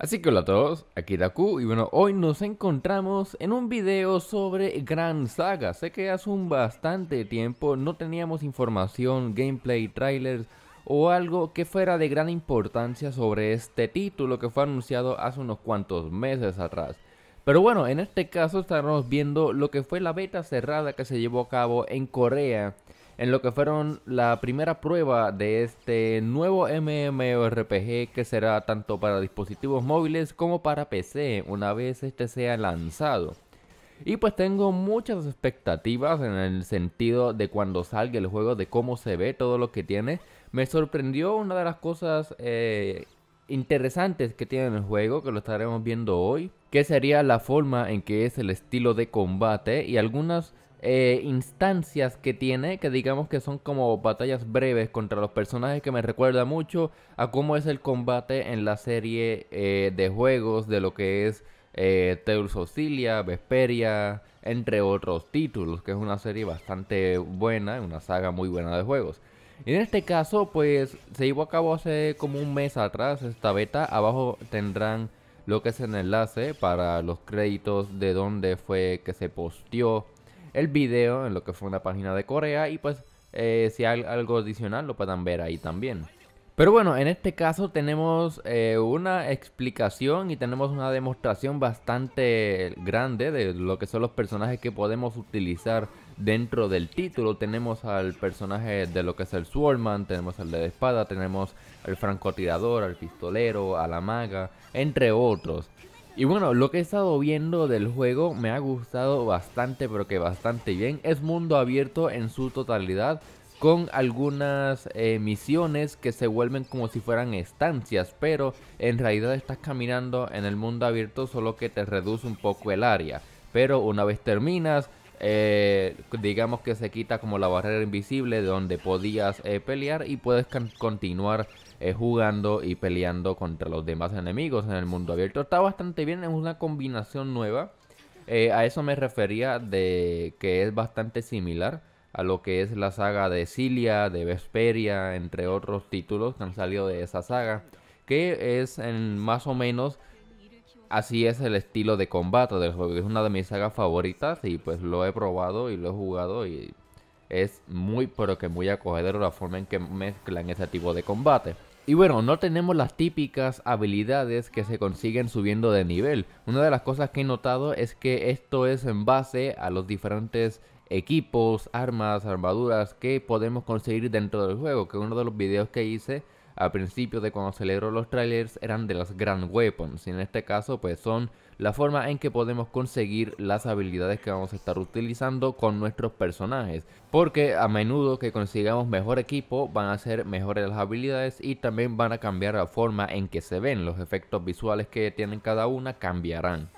Así que hola a todos, aquí Daku y bueno, hoy nos encontramos en un video sobre Gran Saga. Sé que hace un bastante tiempo no teníamos información, gameplay, trailers o algo que fuera de gran importancia sobre este título que fue anunciado hace unos cuantos meses atrás. Pero bueno, en este caso estaremos viendo lo que fue la beta cerrada que se llevó a cabo en Corea en lo que fueron la primera prueba de este nuevo MMORPG que será tanto para dispositivos móviles como para PC una vez este sea lanzado. Y pues tengo muchas expectativas en el sentido de cuando salga el juego, de cómo se ve, todo lo que tiene. Me sorprendió una de las cosas eh, interesantes que tiene el juego, que lo estaremos viendo hoy, que sería la forma en que es el estilo de combate y algunas eh, instancias que tiene, que digamos que son como batallas breves contra los personajes, que me recuerda mucho a cómo es el combate en la serie eh, de juegos de lo que es eh, Teus Ocilia, Vesperia, entre otros títulos, que es una serie bastante buena, una saga muy buena de juegos. Y En este caso, pues se llevó a cabo hace como un mes atrás esta beta. Abajo tendrán lo que es el enlace para los créditos de donde fue que se posteó el video en lo que fue una página de Corea y pues eh, si hay algo adicional lo puedan ver ahí también. Pero bueno, en este caso tenemos eh, una explicación y tenemos una demostración bastante grande de lo que son los personajes que podemos utilizar dentro del título. Tenemos al personaje de lo que es el Swordman, tenemos al de espada, tenemos al francotirador, al pistolero, a la maga, entre otros. Y bueno, lo que he estado viendo del juego me ha gustado bastante, pero que bastante bien. Es mundo abierto en su totalidad, con algunas eh, misiones que se vuelven como si fueran estancias, pero en realidad estás caminando en el mundo abierto, solo que te reduce un poco el área. Pero una vez terminas, eh, digamos que se quita como la barrera invisible donde podías eh, pelear y puedes continuar eh, jugando y peleando contra los demás enemigos en el mundo abierto. Está bastante bien, es una combinación nueva. a eso me refería de que es bastante similar a lo que es la saga de Cilia, de Vesperia, entre otros títulos que han salido de esa saga, que es en más o menos así es el estilo de combate del juego. Es una de mis sagas favoritas y pues lo he probado y lo he jugado y es muy pero que muy acogedor la forma en que mezclan ese tipo de combate. Y bueno, no tenemos las típicas habilidades que se consiguen subiendo de nivel. Una de las cosas que he notado es que esto es en base a los diferentes equipos, armas, armaduras que podemos conseguir dentro del juego. Que uno de los videos que hice al principio de cuando se celebró los trailers eran de las Grand Weapons y en este caso pues son la forma en que podemos conseguir las habilidades que vamos a estar utilizando con nuestros personajes porque a menudo que consigamos mejor equipo van a ser mejores las habilidades y también van a cambiar la forma en que se ven los efectos visuales que tienen cada una cambiarán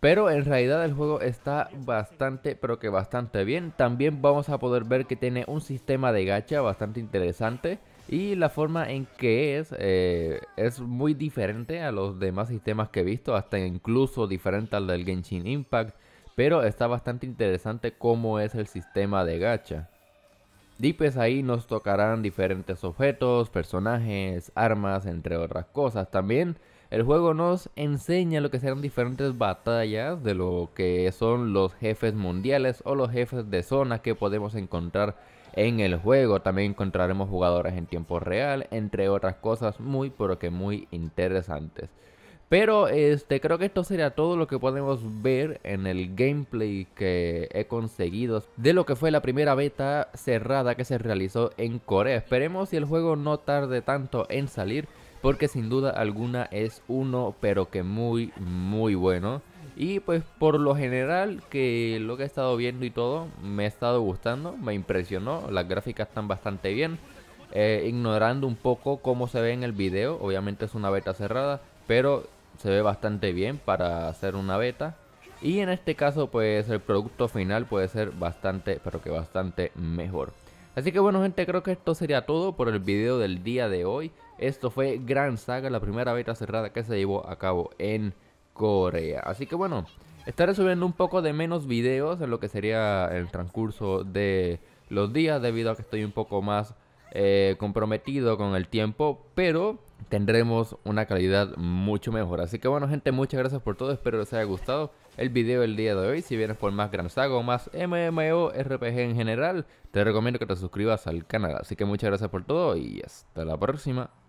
pero en realidad el juego está bastante, pero que bastante bien. También vamos a poder ver que tiene un sistema de gacha bastante interesante. Y la forma en que es eh, es muy diferente a los demás sistemas que he visto, hasta incluso diferente al del Genshin Impact. Pero está bastante interesante cómo es el sistema de gacha. Y pues ahí nos tocarán diferentes objetos, personajes, armas, entre otras cosas. También el juego nos enseña lo que serán diferentes batallas de lo que son los jefes mundiales o los jefes de zona que podemos encontrar en el juego. También encontraremos jugadores en tiempo real, entre otras cosas muy, pero que muy interesantes. Pero este, creo que esto sería todo lo que podemos ver en el gameplay que he conseguido de lo que fue la primera beta cerrada que se realizó en Corea. Esperemos si el juego no tarde tanto en salir porque sin duda alguna es uno pero que muy muy bueno. Y pues por lo general, que lo que he estado viendo y todo, me ha estado gustando, me impresionó, las gráficas están bastante bien. Eh, ignorando un poco cómo se ve en el video, obviamente es una beta cerrada, pero se ve bastante bien para hacer una beta. Y en este caso, pues el producto final puede ser bastante, pero que bastante mejor. Así que bueno gente, creo que esto sería todo por el video del día de hoy. Esto fue Gran Saga, la primera beta cerrada que se llevó a cabo en Corea. Así que bueno, estaré subiendo un poco de menos videos en lo que sería el transcurso de los días debido a que estoy un poco más eh, comprometido con el tiempo, pero tendremos una calidad mucho mejor. Así que bueno gente, muchas gracias por todo, espero les haya gustado el video del día de hoy. Si vienes por más Gran Saga o más MMORPG en general, te recomiendo que te suscribas al canal. Así que muchas gracias por todo y hasta la próxima.